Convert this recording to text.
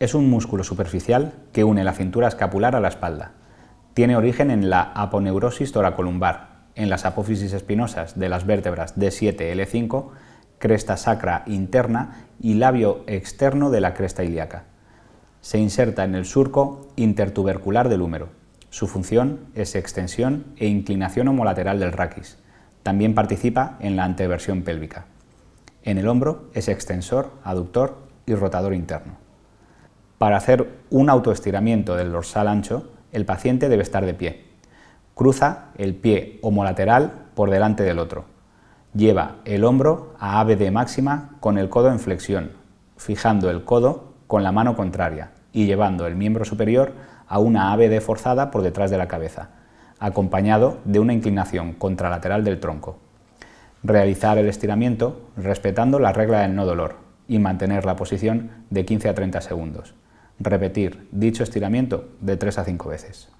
Es un músculo superficial que une la cintura escapular a la espalda. Tiene origen en la aponeurosis toracolumbar, en las apófisis espinosas de las vértebras D7-L5, cresta sacra interna y labio externo de la cresta ilíaca. Se inserta en el surco intertubercular del húmero. Su función es extensión e inclinación homolateral del raquis. También participa en la anteversión pélvica. En el hombro es extensor, aductor y rotador interno. Para hacer un autoestiramiento del dorsal ancho, el paciente debe estar de pie. Cruza el pie homolateral por delante del otro. Lleva el hombro a ABD máxima con el codo en flexión, fijando el codo con la mano contraria y llevando el miembro superior a una ABD forzada por detrás de la cabeza, acompañado de una inclinación contralateral del tronco. Realizar el estiramiento respetando la regla del no dolor y mantener la posición de 15 a 30 segundos repetir dicho estiramiento de 3 a 5 veces.